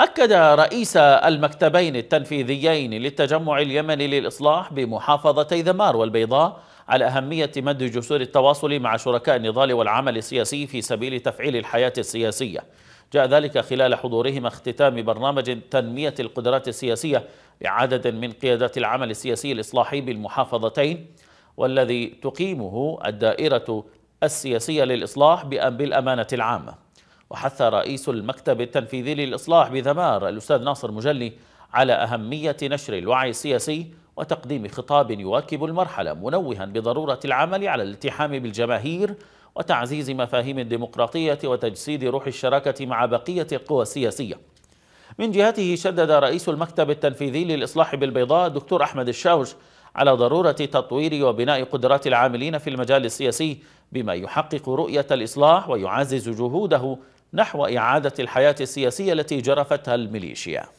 أكد رئيس المكتبين التنفيذيين للتجمع اليمني للإصلاح بمحافظتي ذمار والبيضاء على أهمية مد جسور التواصل مع شركاء النضال والعمل السياسي في سبيل تفعيل الحياة السياسية جاء ذلك خلال حضورهما اختتام برنامج تنمية القدرات السياسية لعدد من قيادات العمل السياسي الإصلاحي بالمحافظتين والذي تقيمه الدائرة السياسية للإصلاح بالأمانة العامة وحث رئيس المكتب التنفيذي للإصلاح بذمار الأستاذ ناصر مجلي على أهمية نشر الوعي السياسي وتقديم خطاب يواكب المرحلة منوها بضرورة العمل على الالتحام بالجماهير وتعزيز مفاهيم الديمقراطية وتجسيد روح الشراكة مع بقية القوى السياسية من جهته شدد رئيس المكتب التنفيذي للإصلاح بالبيضاء الدكتور أحمد الشاوش على ضرورة تطوير وبناء قدرات العاملين في المجال السياسي بما يحقق رؤية الإصلاح ويعزز جهوده نحو إعادة الحياة السياسية التي جرفتها الميليشيا